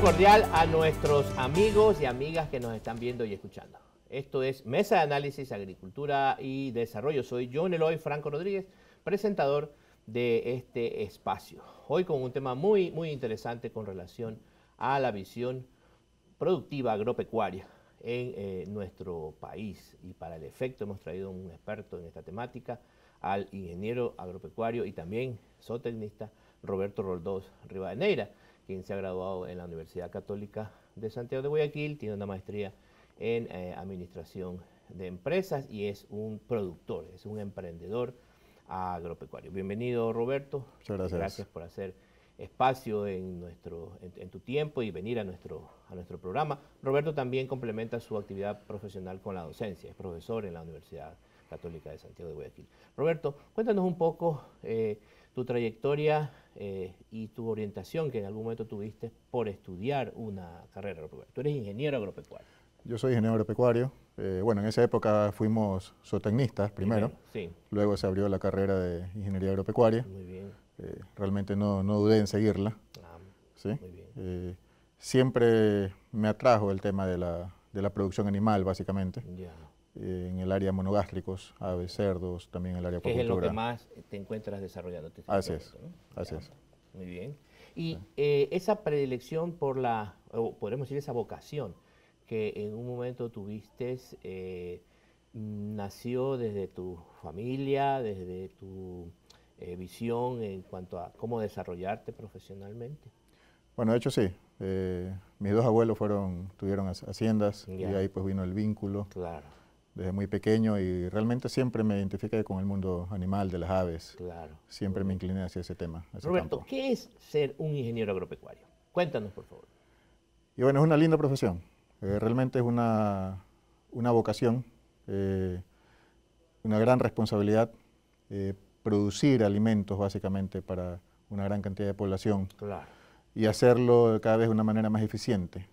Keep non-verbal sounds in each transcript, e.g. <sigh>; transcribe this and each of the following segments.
cordial a nuestros amigos y amigas que nos están viendo y escuchando. Esto es Mesa de Análisis, Agricultura y Desarrollo. Soy John Eloy Franco Rodríguez, presentador de este espacio. Hoy con un tema muy, muy interesante con relación a la visión productiva agropecuaria en eh, nuestro país. Y para el efecto hemos traído un experto en esta temática, al ingeniero agropecuario y también zootecnista Roberto Roldós Rivadeneira quien se ha graduado en la Universidad Católica de Santiago de Guayaquil, tiene una maestría en eh, administración de empresas y es un productor, es un emprendedor agropecuario. Bienvenido Roberto. Muchas gracias. Gracias por hacer espacio en, nuestro, tu tiempo y venir a nuestro, a nuestro programa. Roberto también complementa su actividad profesional con la docencia, es profesor en la Universidad Católica de Santiago de Guayaquil. Roberto, cuéntanos un poco eh, tu trayectoria eh, y tu orientación que en algún momento tuviste por estudiar una carrera agropecuaria. Tú eres ingeniero agropecuario. Yo soy ingeniero agropecuario. Eh, bueno, en esa época fuimos zootecnistas primero. Luego se abrió la carrera de ingeniería agropecuaria. Muy bien. Eh, realmente no, dudé en seguirla. Ah, muy siempre me atrajo el tema de la, producción animal, básicamente. Ya. Eh, en el área monogástricos, aves, cerdos, también en el área acuacultura. Que lo más te encuentras desarrollando. así es, así es. Muy bien. Y eh, esa predilección por la, o podemos decir esa vocación que en un momento tuviste, eh, nació desde tu familia, desde tu visión en cuanto a cómo desarrollarte profesionalmente. Bueno, de hecho sí. mis dos abuelos fueron, tuvieron haciendas y ahí pues vino el vínculo. Claro desde muy pequeño y realmente siempre me identifiqué con el mundo animal, de las aves. Claro. Siempre me incliné hacia ese tema. Roberto, ¿qué es ser un ingeniero agropecuario? Cuéntanos, por favor. Y bueno, es una linda profesión. Eh, realmente es una, vocación, eh, una gran responsabilidad. Eh, producir alimentos básicamente para una gran cantidad de población. Claro. Y hacerlo cada vez de una manera más eficiente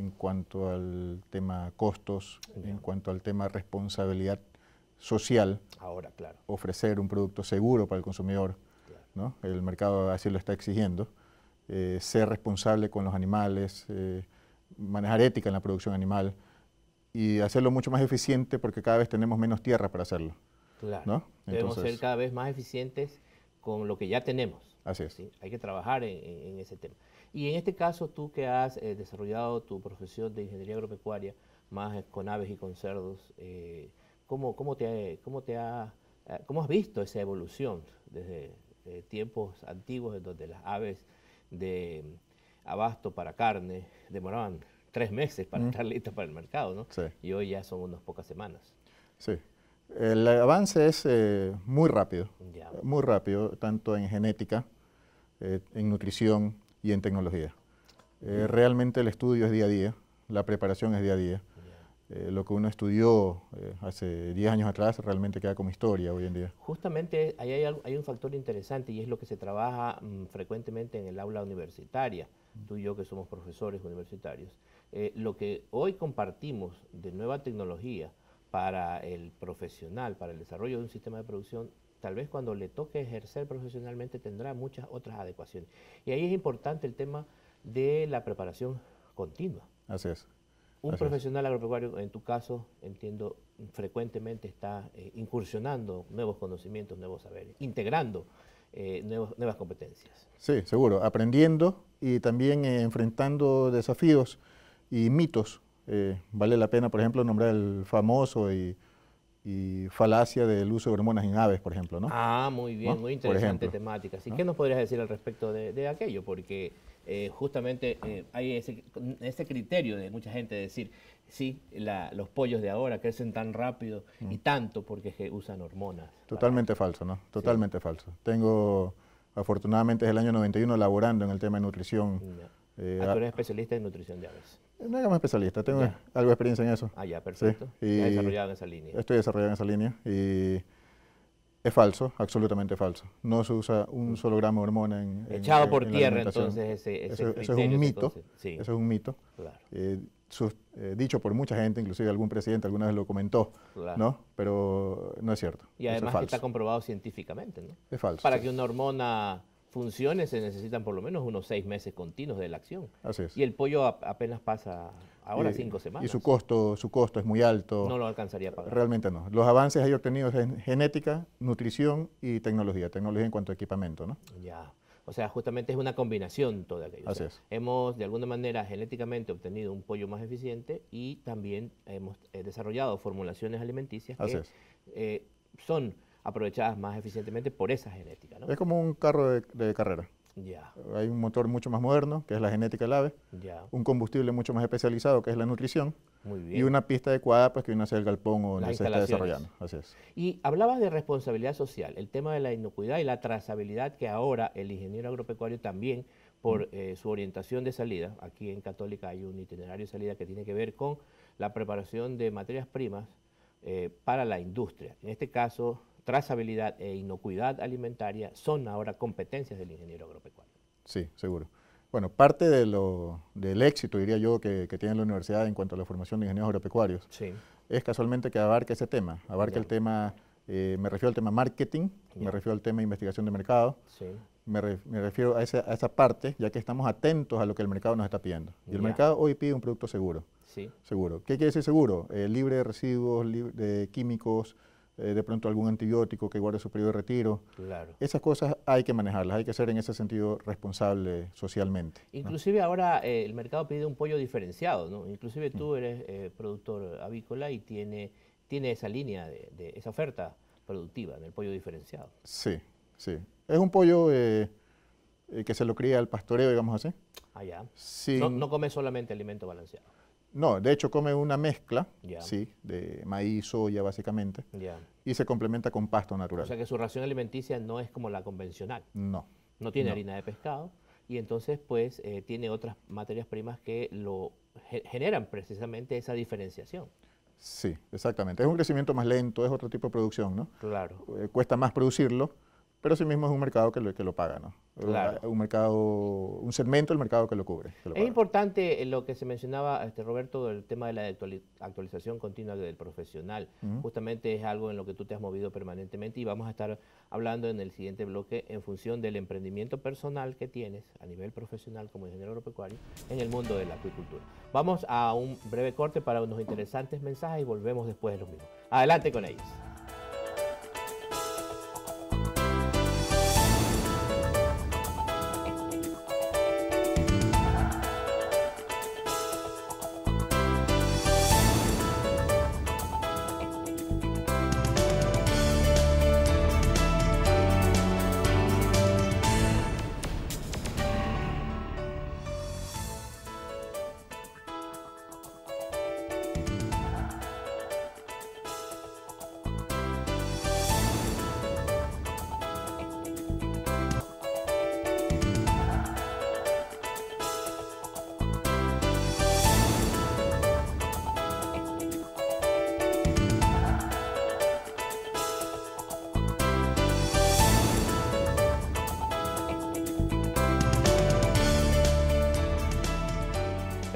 en cuanto al tema costos, en cuanto al tema responsabilidad social. Ahora, claro. Ofrecer un producto seguro para el consumidor, El mercado así lo está exigiendo. Eh, ser responsable con los animales, eh, manejar ética en la producción animal y hacerlo mucho más eficiente porque cada vez tenemos menos tierra para hacerlo. Claro. Debemos ser cada vez más eficientes con lo que ya tenemos. Así es. Hay que trabajar en, ese tema. Y en este caso, tú que has eh, desarrollado tu profesión de ingeniería agropecuaria, más con aves y con cerdos, eh, ¿cómo, te, ha, eh, ¿cómo has visto esa evolución desde tiempos antiguos en donde las aves de mm, abasto para carne demoraban tres meses para estar listas para el mercado, ¿no? Sí. Y hoy ya son unas pocas semanas. Sí, el avance es eh, muy rápido, muy rápido, tanto en genética, eh, en nutrición y en tecnología. Eh, realmente el estudio es día a día, la preparación es día a día. lo que uno estudió hace 10 años atrás realmente queda como historia hoy en día. Justamente ahí hay, un factor interesante y es lo que se trabaja mm, frecuentemente en el aula universitaria, mm. tú y yo que somos profesores universitarios. lo que hoy compartimos de nueva tecnología para el profesional, para el desarrollo de un sistema de producción, tal vez cuando le toque ejercer profesionalmente tendrá muchas otras adecuaciones. Y ahí es importante el tema de la preparación continua. Así es. Un profesional agropecuario, en tu caso, entiendo, frecuentemente está eh, incursionando nuevos conocimientos, nuevos saberes, integrando eh, nuevas competencias. Sí, seguro, aprendiendo y también eh, enfrentando desafíos y mitos eh, vale la pena, por ejemplo, nombrar el famoso y, falacia del uso de hormonas en aves, por ejemplo, ¿no? Ah, muy bien, muy interesante temática. ¿Y ¿Qué nos podrías decir al respecto de, aquello? Porque eh, justamente eh, hay ese, criterio de mucha gente de decir, sí, los pollos de ahora crecen tan rápido y mm. tanto porque usan hormonas. Totalmente falso, ¿no? Totalmente falso. Tengo, afortunadamente, desde el año 91 laborando en el tema de nutrición. Ah, especialista en nutrición de aves. No más especialista, tengo algo de experiencia en eso. Ah, ya, perfecto. Sí. desarrollado en esa línea. Estoy desarrollado en esa línea y es falso, absolutamente falso. No se usa un mm. solo gramo de hormona en. Echado por tierra, entonces, ese, ese es un mito. Eso es un mito. Eh, eh, dicho por mucha gente, inclusive algún presidente alguna vez lo comentó, ¿no? Pero no es cierto. Y además está comprobado científicamente, ¿no? Es falso. Para que una hormona funciones se necesitan por lo menos unos seis meses continuos de la acción. Y el pollo apenas pasa ahora cinco semanas. Y su costo, su costo es muy alto. No lo alcanzaría Realmente no. Los avances hay obtenidos en genética, nutrición y tecnología. Tecnología en cuanto a equipamiento, ¿no? Ya. O sea, justamente es una combinación todo aquello. Así Hemos, de alguna manera, genéticamente obtenido un pollo más eficiente y también hemos eh, desarrollado formulaciones alimenticias que eh, son aprovechadas más eficientemente por esa genética. ¿no? Es como un carro de, carrera. Ya. Hay un motor mucho más moderno, que es la genética del ave, un combustible mucho más especializado, que es la nutrición, Muy bien. y una pista adecuada, pues que viene a ser el galpón o donde se está desarrollando. Y hablabas de responsabilidad social, el tema de la inocuidad y la trazabilidad que ahora el ingeniero agropecuario también, por mm. eh, su orientación de salida, aquí en Católica hay un itinerario de salida que tiene que ver con la preparación de materias primas eh, para la industria. En este caso, trazabilidad e inocuidad alimentaria son ahora competencias del ingeniero agropecuario. Sí, seguro. Bueno, parte del éxito, diría yo, que, tiene la universidad en cuanto a la formación de ingenieros agropecuarios es casualmente que abarca ese tema, abarca el tema, eh, me refiero al tema marketing, me refiero al tema investigación de mercado, me, refiero a esa, a parte, ya que estamos atentos a lo que el mercado nos está pidiendo. Y el mercado hoy pide un producto seguro. Seguro. ¿Qué quiere decir seguro? Eh, libre de residuos, libre de químicos, eh, de pronto algún antibiótico que guarde su periodo de retiro. Esas cosas hay que manejarlas, hay que ser en ese sentido responsable socialmente. Inclusive ahora eh, el mercado pide un pollo diferenciado, ¿no? Inclusive tú mm. eres eh, productor avícola y tiene, tiene esa línea, de, esa oferta productiva en el pollo diferenciado. Sí, sí. Es un pollo que se lo cría al pastoreo, digamos así. Ah, ya. No, no come solamente alimento balanceado. No, de hecho come una mezcla, sí, de maíz, soya básicamente, y se complementa con pasto natural. O sea que su ración alimenticia no es como la convencional. No. No tiene harina de pescado y entonces pues eh, tiene otras materias primas que lo generan precisamente esa diferenciación. Sí, exactamente. Es un crecimiento más lento, es otro tipo de producción, ¿no? Claro. Eh, cuesta más producirlo, pero sí mismo es un mercado que lo, que lo paga, ¿no? Un mercado, un segmento del mercado que lo cubre. es importante eh, lo que se mencionaba, este, Roberto, del tema de la actualización continua del profesional. Justamente es algo en lo que tú te has movido permanentemente y vamos a estar hablando en el siguiente bloque en función del emprendimiento personal que tienes a nivel profesional como ingeniero agropecuario en el mundo de la acuicultura. Vamos a un breve corte para unos interesantes mensajes y volvemos después de los mismos. Adelante con ellos.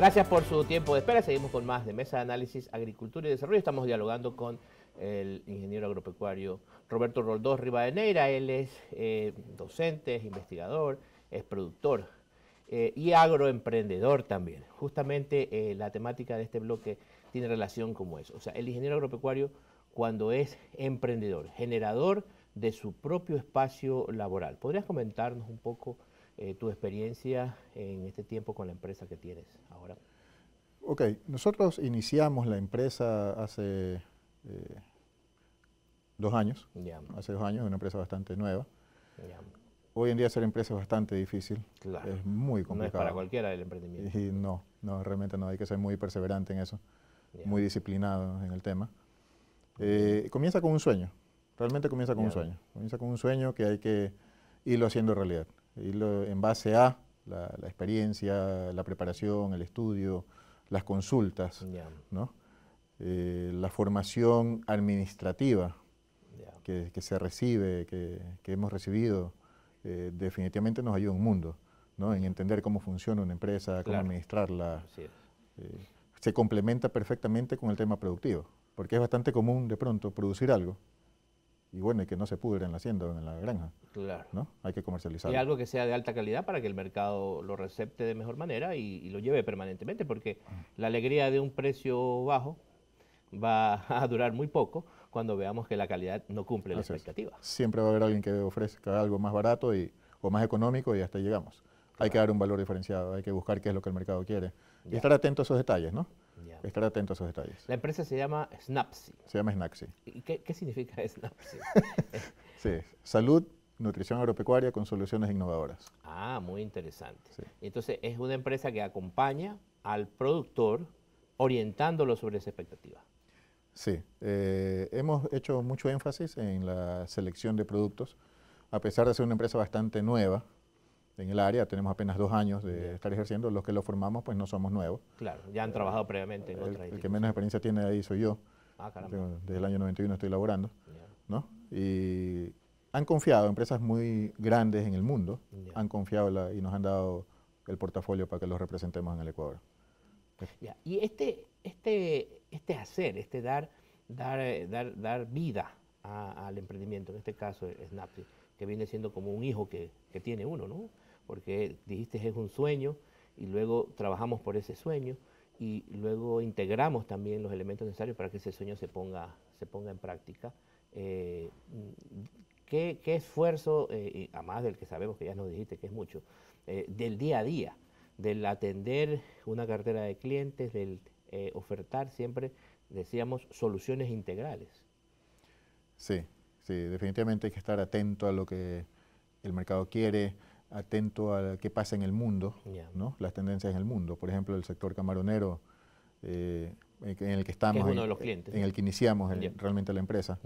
Gracias por su tiempo de espera. Seguimos con más de Mesa de Análisis Agricultura y Desarrollo. Estamos dialogando con el ingeniero agropecuario Roberto Roldós Rivadeneira. Él es eh, docente, es investigador, es productor eh, y agroemprendedor también. Justamente eh, la temática de este bloque tiene relación como eso. O sea, el ingeniero agropecuario cuando es emprendedor, generador de su propio espacio laboral. ¿Podrías comentarnos un poco eh, tu experiencia en este tiempo con la empresa que tienes ahora. Ok, nosotros iniciamos la empresa hace eh, dos años. Hace dos años, una empresa bastante nueva. Hoy en día ser empresa es bastante difícil. Es muy complicado. No es para cualquiera el emprendimiento. Y no, no, realmente no. Hay que ser muy perseverante en eso, muy disciplinado en el tema. Eh, comienza con un sueño. Realmente comienza con un sueño. Comienza con un sueño que hay que irlo haciendo realidad en base a la, experiencia, la preparación, el estudio, las consultas, eh, la formación administrativa que, se recibe, que, hemos recibido, eh, definitivamente nos ayuda un mundo ¿no? en entender cómo funciona una empresa, cómo administrarla. Eh, se complementa perfectamente con el tema productivo, porque es bastante común de pronto producir algo, y bueno, y que no se pudre en la hacienda o en la granja. Claro. ¿no? Hay que comercializar. Y algo que sea de alta calidad para que el mercado lo recepte de mejor manera y, lo lleve permanentemente, porque ah. la alegría de un precio bajo va <laughs> a durar muy poco cuando veamos que la calidad no cumple las la expectativa. Siempre va a haber alguien que ofrezca algo más barato y, o más económico y hasta llegamos. Hay que dar un valor diferenciado, hay que buscar qué es lo que el mercado quiere. Y estar atento a esos detalles, ¿no? Estar atento a esos detalles. La empresa se llama Snapsi. Se llama Snapsi. ¿Y qué, significa <laughs> Snapsi? <laughs> sí, salud, nutrición agropecuaria con soluciones innovadoras. Ah, muy interesante. Entonces, es una empresa que acompaña al productor orientándolo sobre esa expectativa. Sí, eh, hemos hecho mucho énfasis en la selección de productos. A pesar de ser una empresa bastante nueva, en el área, tenemos apenas dos años de estar ejerciendo, los que lo formamos pues no somos nuevos. Claro, ya han trabajado previamente en el, otra El que menos experiencia tiene ahí soy yo, ah, caramba. desde el año 91 estoy laborando, ¿no? Y han confiado, empresas muy grandes en el mundo, han confiado y nos han dado el portafolio para que los representemos en el Ecuador. Y este, este, este hacer, este dar, dar, eh, dar, dar vida al emprendimiento, en este caso Snapchat, que viene siendo como un hijo que, que tiene uno, ¿no? porque dijiste que es un sueño y luego trabajamos por ese sueño y luego integramos también los elementos necesarios para que ese sueño se ponga, se ponga en práctica. Eh, ¿qué, esfuerzo, eh, además del que sabemos que ya nos dijiste que es mucho, eh, del día a día, del atender una cartera de clientes, del ofertar siempre, decíamos, soluciones integrales? Sí, sí, definitivamente hay que estar atento a lo que el mercado quiere, atento a qué pasa en el mundo, las tendencias en el mundo. Por ejemplo, el sector camaronero, eh, en el que estamos, en, el que iniciamos realmente la empresa,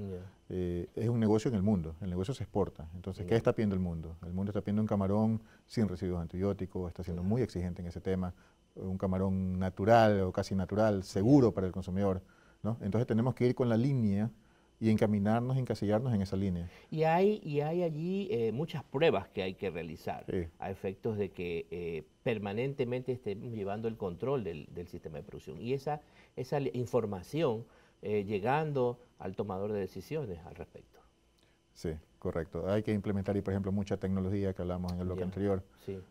eh, es un negocio en el mundo, el negocio se exporta. Entonces, ¿qué está pidiendo el mundo? El mundo está pidiendo un camarón sin residuos antibióticos, está siendo muy exigente en ese tema, un camarón natural o casi natural, seguro para el consumidor. Entonces tenemos que ir con la línea y encaminarnos, encasillarnos en esa línea. Y hay, y hay allí eh, muchas pruebas que hay que realizar a efectos de que eh, permanentemente estemos llevando el control del, sistema de producción. Y esa, esa información eh, llegando al tomador de decisiones al respecto. Sí, correcto. Hay que implementar, y por ejemplo, mucha tecnología que hablamos en el bloque anterior.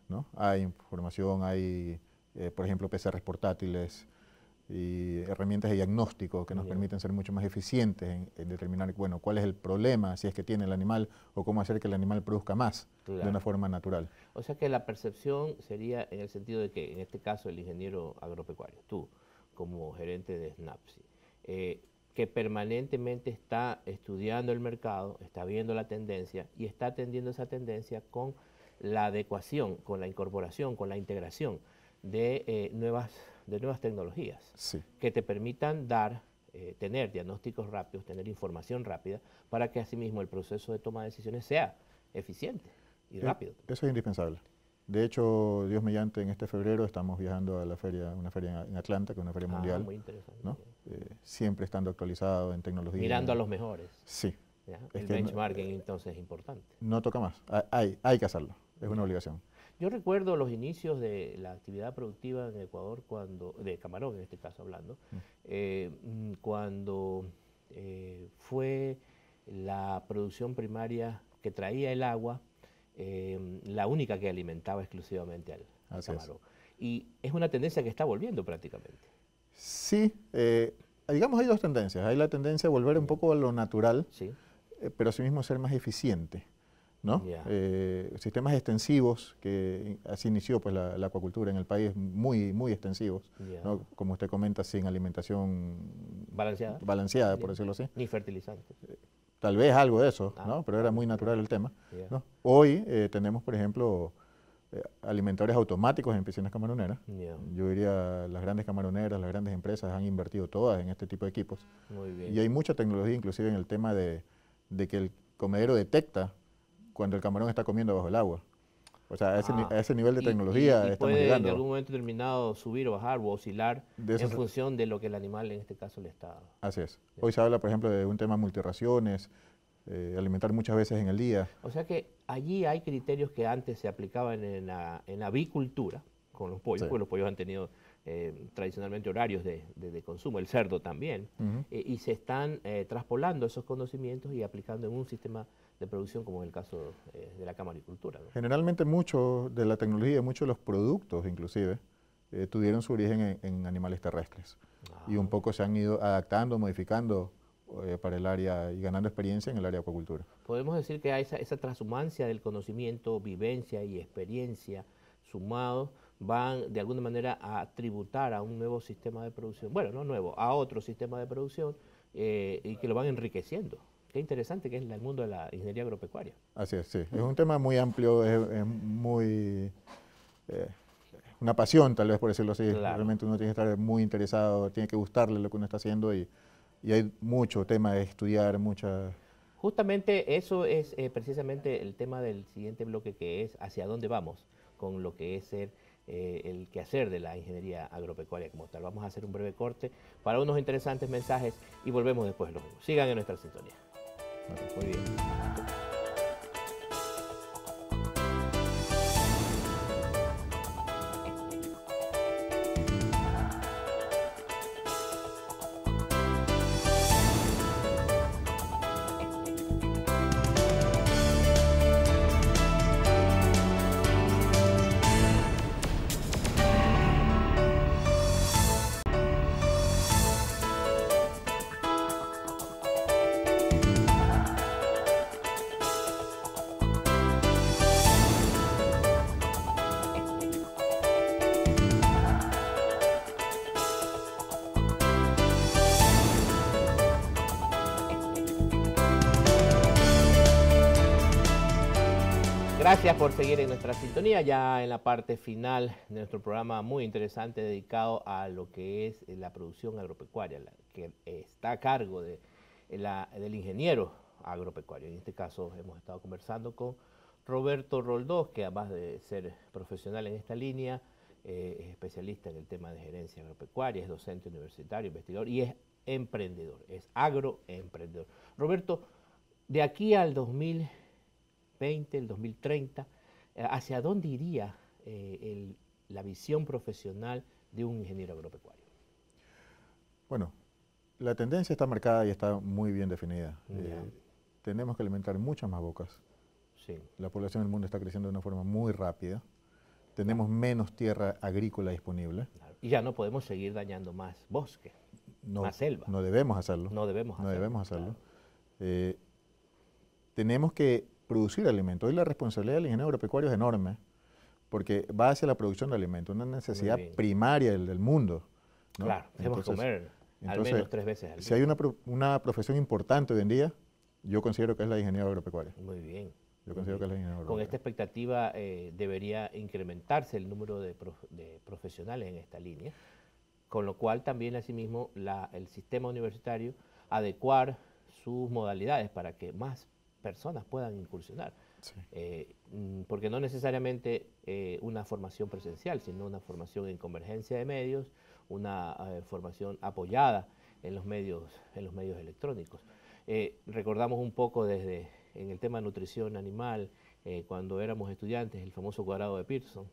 ¿no? Hay información, hay, por ejemplo, PCRs portátiles, y herramientas de diagnóstico que nos permiten ser mucho más eficientes en, determinar bueno, cuál es el problema, si es que tiene el animal, o cómo hacer que el animal produzca más de una forma natural. O sea que la percepción sería en el sentido de que, en este caso, el ingeniero agropecuario, tú, como gerente de SNAPSI, eh, que permanentemente está estudiando el mercado, está viendo la tendencia y está atendiendo esa tendencia con la adecuación, con la incorporación, con la integración de eh, nuevas de nuevas tecnologías que te permitan dar, eh, tener diagnósticos rápidos, tener información rápida, para que asimismo el proceso de toma de decisiones sea eficiente y eh, rápido. Eso es indispensable. De hecho, Dios mediante, en este febrero estamos viajando a la feria, una feria en Atlanta, que es una feria ah, mundial. Eh, siempre estando actualizado en tecnología. Mirando a los mejores. Sí. El benchmarking entonces es importante. No toca más. Ah, hay, hay que hacerlo. Es una obligación. Yo recuerdo los inicios de la actividad productiva en Ecuador, cuando, de Camarón en este caso hablando, mm. Eh, mm, cuando eh, fue la producción primaria que traía el agua, em, la única que alimentaba exclusivamente al, camarón. Y es una tendencia que está volviendo prácticamente. Sí, eh, digamos hay dos tendencias. Hay la tendencia a volver un poco a lo natural, pero asimismo ser más eficiente. Eh, sistemas extensivos, que así inició pues, la, acuacultura en el país, muy, muy extensivos, como usted comenta, sin alimentación balanceada, balanceada por decirlo así. Ni fertilizantes, eh, Tal vez algo de eso, ah, ¿no? pero era muy natural el tema. Hoy eh, tenemos, por ejemplo, alimentadores automáticos en piscinas camaroneras. Yo diría, las grandes camaroneras, las grandes empresas han invertido todas en este tipo de equipos. Y hay mucha tecnología, inclusive en el tema de, de que el comedero detecta cuando el camarón está comiendo bajo el agua. O sea, a ese, ah, nivel de tecnología estamos puede en algún momento determinado subir o bajar o oscilar en función de lo que el animal en este caso le está... Así es. Hoy se habla, por ejemplo, de un tema multirraciones, eh, alimentar muchas veces en el día. O sea que allí hay criterios que antes se aplicaban en, la, en avicultura con los pollos, porque los pollos han tenido eh, tradicionalmente horarios de, consumo, el cerdo también, eh, y se están traspolando esos conocimientos y aplicando en un sistema de producción, como en el caso eh, de la camaricultura. Generalmente mucho de la tecnología, muchos de los productos inclusive, eh, tuvieron su origen en, animales terrestres ah. y un poco se han ido adaptando, modificando eh, para el área y ganando experiencia en el área de acuacultura. Podemos decir que esa, transhumancia del conocimiento, vivencia y experiencia sumados van de alguna manera a tributar a un nuevo sistema de producción, bueno, no nuevo, a otro sistema de producción y que lo van enriqueciendo interesante que es el mundo de la ingeniería agropecuaria. Así es, sí. Es un tema muy amplio, es, muy... Eh, una pasión, tal vez por decirlo así. Realmente uno tiene que estar muy interesado, tiene que gustarle lo que uno está haciendo y, hay mucho tema de estudiar, muchas. Justamente eso es eh, precisamente el tema del siguiente bloque que es hacia dónde vamos con lo que es ser eh, el quehacer de la ingeniería agropecuaria como tal. Vamos a hacer un breve corte para unos interesantes mensajes y volvemos después. sigan en nuestra sintonía. また来い Gracias por seguir en nuestra sintonía, ya en la parte final de nuestro programa muy interesante dedicado a lo que es la producción agropecuaria, que está a cargo de, del ingeniero agropecuario. En este caso hemos estado conversando con Roberto Roldós, que además de ser profesional en esta línea, eh, es especialista en el tema de gerencia agropecuaria, es docente universitario, investigador y es emprendedor, es agroemprendedor. Roberto, de aquí al 2000 el 2030, eh, hacia dónde iría eh, la visión profesional de un ingeniero agropecuario? Bueno, la tendencia está marcada y está muy bien definida. Eh, tenemos que alimentar muchas más bocas. Sí. La población del mundo está creciendo de una forma muy rápida. Tenemos menos tierra agrícola disponible. Y ya no podemos seguir dañando más bosque, no, más selva. No debemos hacerlo. No debemos hacerlo. tenemos que producir alimentos. Hoy la responsabilidad del ingeniero agropecuario es enorme porque va hacia la producción de alimentos, una necesidad primaria del, mundo. Claro, tenemos que comer al menos tres veces al día. Si hay una, una, profesión importante hoy en día, yo considero que es la ingeniería agropecuaria. Muy bien. Yo considero que es la ingeniería agropecuaria. Con esta expectativa eh, debería incrementarse el número de, profesionales en esta línea, con lo cual también asimismo la, el sistema universitario adecuar sus modalidades para que más personas puedan incursionar. Eh, mm, porque no necesariamente eh, una formación presencial, sino una formación en convergencia de medios, una eh, formación apoyada en los medios, en los medios electrónicos. recordamos un poco desde en el tema de nutrición animal, cuando éramos estudiantes, el famoso cuadrado de Pearson.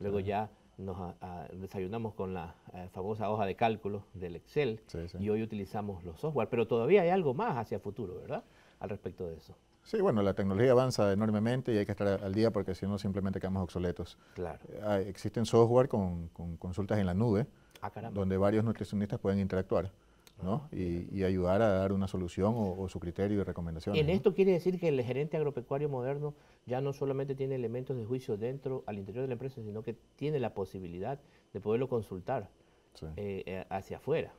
Luego ya nos ah, ah, desayunamos con la famosa hoja de cálculo del Excel y hoy utilizamos los software, pero todavía hay algo más hacia futuro, ¿verdad? Al respecto de eso. Sí, bueno, la tecnología avanza enormemente y hay que estar al día porque si no simplemente quedamos obsoletos. Claro. Eh, existen software con, consultas en la nube ah, donde varios nutricionistas pueden interactuar. ¿no? Ah, y, ayudar a dar una solución o, su criterio y recomendación. ¿En esto quiere decir que el gerente agropecuario moderno ya no solamente tiene elementos de juicio dentro, al interior de la empresa, sino que tiene la posibilidad de poderlo consultar eh, eh, hacia afuera?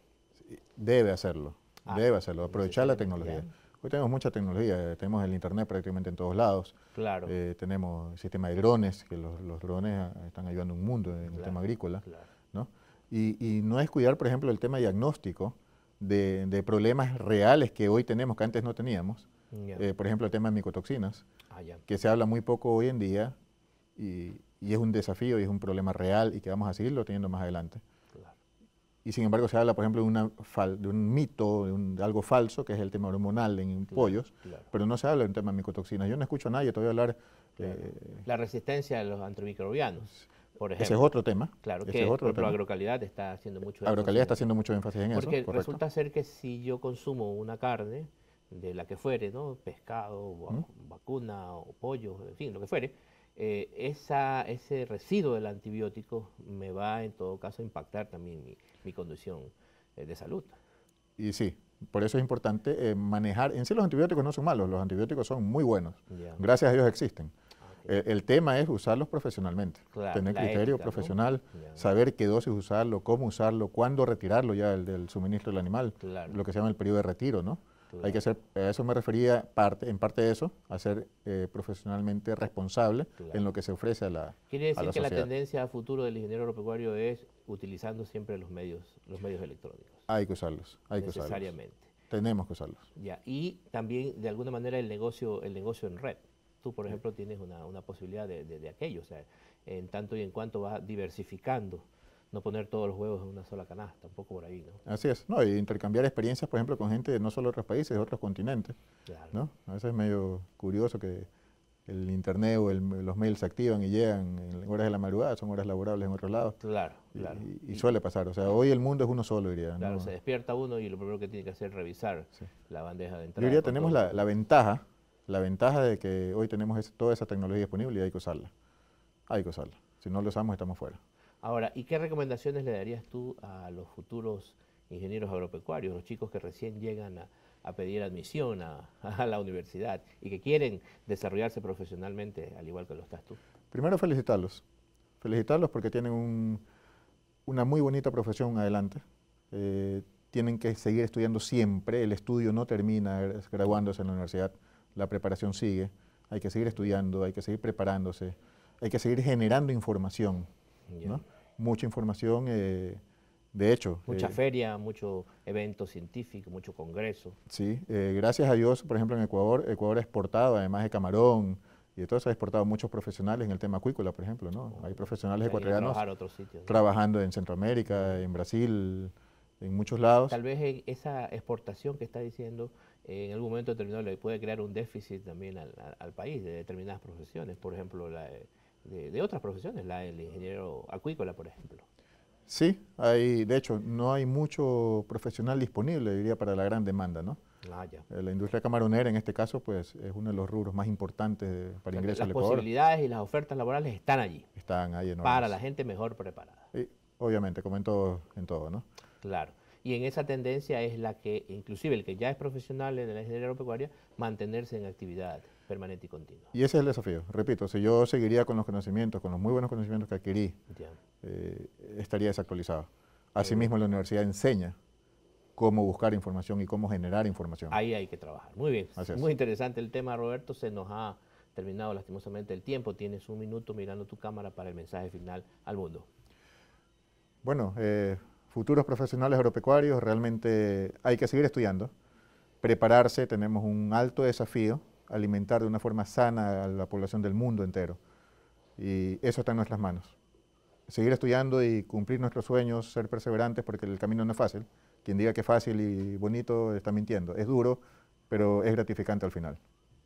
debe hacerlo, ah, debe hacerlo, aprovechar la tecnología. Hoy tenemos mucha tecnología, eh, tenemos el Internet prácticamente en todos lados. Claro. Eh, tenemos el sistema de drones, que los, los drones ah, están ayudando un mundo en el tema agrícola. Y ¿no? Y, y, no por ejemplo, el tema diagnóstico de, de, problemas reales que hoy tenemos, que antes no teníamos. Eh, por ejemplo, el tema de micotoxinas, ah, que se habla muy poco hoy en día y, y, es un desafío y es un problema real y que vamos a seguirlo teniendo más adelante y sin embargo se habla, por ejemplo, de, una de un mito, de, algo falso, que es el tema hormonal en pollos, pero no se habla de un tema de micotoxinas. Yo no escucho a nadie todavía hablar... Eh, la resistencia a los antimicrobianos. Por ejemplo. Ese es otro tema. Claro, que es otro tema. agrocalidad está haciendo mucho énfasis. Agrocalidad está haciendo mucho énfasis en eso. Porque resulta ser que si yo consumo una carne, de la que fuere, ¿no? pescado, ¿Mm? vacuna o pollo, en fin, lo que fuere, eh, esa, ese residuo del antibiótico me va en todo caso a impactar también mi, mi condición eh, de salud. Y sí, por eso es importante eh, manejar. En sí, los antibióticos no son malos, los antibióticos son muy buenos. Gracias a Dios existen. Ah, eh, el, tema es usarlos profesionalmente, tener criterio profesional, saber qué dosis usarlo, cómo usarlo, cuándo retirarlo ya del, del suministro del animal, lo que se llama el periodo de retiro, ¿no? Hay que hacer a eso me refería parte, en parte de eso, a ser profesionalmente responsable en lo que se ofrece a la ¿Quiere decir que la tendencia a futuro del ingeniero agropecuario es utilizando siempre los medios, los medios electrónicos. Hay que usarlos, hay que usarlos. Necesariamente. Tenemos que usarlos. y también de alguna manera el negocio, el negocio en red. Tú, por ejemplo, tienes una, posibilidad de, aquello, o sea, en tanto y en cuanto vas diversificando, no poner todos los huevos en una sola canasta, tampoco por ahí, ¿no? Así es, no, y intercambiar experiencias, por ejemplo, con gente de no solo otros países, de otros continentes, claro. ¿no? A veces es medio curioso que el internet o los mails se activan y llegan en horas de la madrugada, son horas laborables en otros lados. Claro. Y, suele pasar. O sea, hoy el mundo es uno solo, diría. Claro, se despierta uno y lo primero que tiene que hacer es revisar la bandeja de entrada. diría tenemos la, ventaja, la ventaja de que hoy tenemos toda esa tecnología disponible y hay que usarla. Hay que usarla. Si no lo usamos, estamos fuera. Ahora, ¿y qué recomendaciones le darías tú a los futuros ingenieros agropecuarios, los chicos que recién llegan a, pedir admisión a, a, la universidad y que quieren desarrollarse profesionalmente, al igual que lo estás tú? Primero felicitarlos. Felicitarlos porque tienen un, una muy bonita profesión adelante. Eh, tienen que seguir estudiando siempre, el estudio no termina graduándose en la universidad, la preparación sigue, hay que seguir estudiando, hay que seguir preparándose, hay que seguir generando información, mucha información, eh, de hecho. Mucha eh, feria, mucho evento científico, mucho congreso. Sí, gracias a Dios, por ejemplo, en Ecuador, Ecuador ha exportado, además de camarón, y entonces ha exportado muchos profesionales en el tema acuícola, por ejemplo, ¿no? Hay profesionales ecuatorianos trabajando en Centroamérica, en Brasil, en muchos lados. Tal vez eh, esa exportación que está diciendo eh, en algún momento determinado le puede crear un déficit también al, país de determinadas profesiones, por ejemplo, la, de, otras profesiones, la del ingeniero acuícola, por ejemplo. Sí, hay, de hecho, no hay mucho profesional disponible, diría, para la gran demanda, ¿no? Eh, la industria camaronera, en este caso, pues es uno de los rubros más importantes para al Las posibilidades y las ofertas laborales están allí. Están ahí Para la gente mejor preparada. obviamente, como en todo, ¿no? Claro. Y en esa tendencia es la que, inclusive el que ya es profesional en la ingeniería agropecuaria, mantenerse en actividad permanente y continua. Y ese es el desafío. Repito, si yo seguiría con los conocimientos, con los muy buenos conocimientos que adquirí, eh, estaría desactualizado. Asimismo, la universidad enseña cómo buscar información y cómo generar información. Ahí hay que trabajar. Muy bien. Muy interesante el tema, Roberto. Se nos ha terminado lastimosamente el tiempo. Tienes un minuto mirando tu cámara para el mensaje final al mundo. Bueno, eh, futuros profesionales agropecuarios, realmente hay que seguir estudiando, prepararse, tenemos un alto desafío, alimentar de una forma sana a la población del mundo entero. Y eso está en nuestras manos. Seguir estudiando y cumplir nuestros sueños, ser perseverantes, porque el camino no es fácil. Quien diga que es fácil y bonito está mintiendo. Es duro, pero es gratificante al final.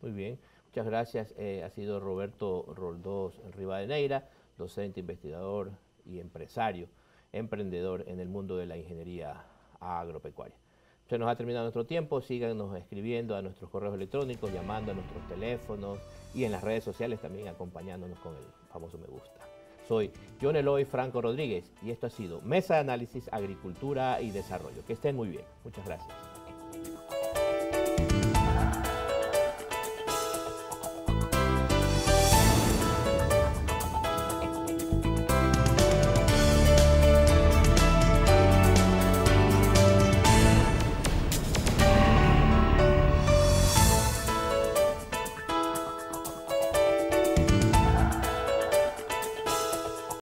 Muy bien. Muchas gracias. Eh, ha sido Roberto Roldós Rivadeneira, docente, investigador y empresario, emprendedor en el mundo de la ingeniería agropecuaria. Se nos ha terminado nuestro tiempo. Síganos escribiendo a nuestros correos electrónicos, llamando a nuestros teléfonos y en las redes sociales también acompañándonos con el famoso me gusta. Soy John Eloy Franco Rodríguez y esto ha sido Mesa de Análisis Agricultura y Desarrollo. Que estén muy bien. Muchas gracias.